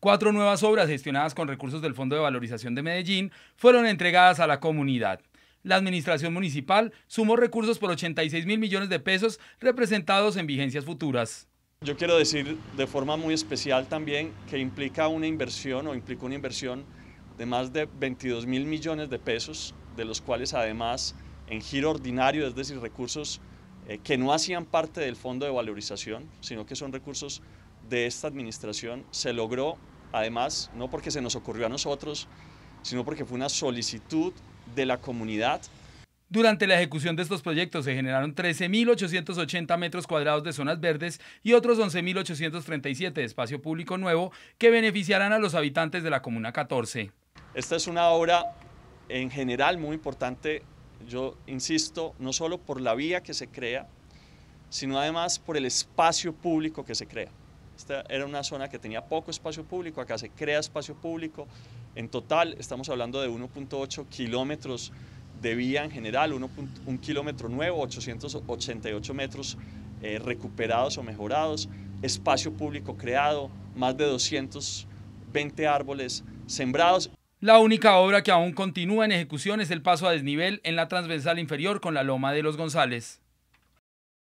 Cuatro nuevas obras gestionadas con recursos del Fondo de Valorización de Medellín fueron entregadas a la comunidad. La administración municipal sumó recursos por 86 mil millones de pesos representados en vigencias futuras. Yo quiero decir de forma muy especial también que implica una inversión o implica una inversión de más de 22 mil millones de pesos, de los cuales además en giro ordinario, es decir, recursos eh, que no hacían parte del fondo de valorización, sino que son recursos de esta administración se logró, además, no porque se nos ocurrió a nosotros, sino porque fue una solicitud de la comunidad. Durante la ejecución de estos proyectos se generaron 13.880 metros cuadrados de zonas verdes y otros 11.837 de espacio público nuevo que beneficiarán a los habitantes de la Comuna 14. Esta es una obra en general muy importante, yo insisto, no solo por la vía que se crea, sino además por el espacio público que se crea. Esta era una zona que tenía poco espacio público, acá se crea espacio público. En total estamos hablando de 1.8 kilómetros de vía en general, 1 kilómetro nuevo, 888 metros eh, recuperados o mejorados, espacio público creado, más de 220 árboles sembrados. La única obra que aún continúa en ejecución es el paso a desnivel en la transversal inferior con la Loma de los González.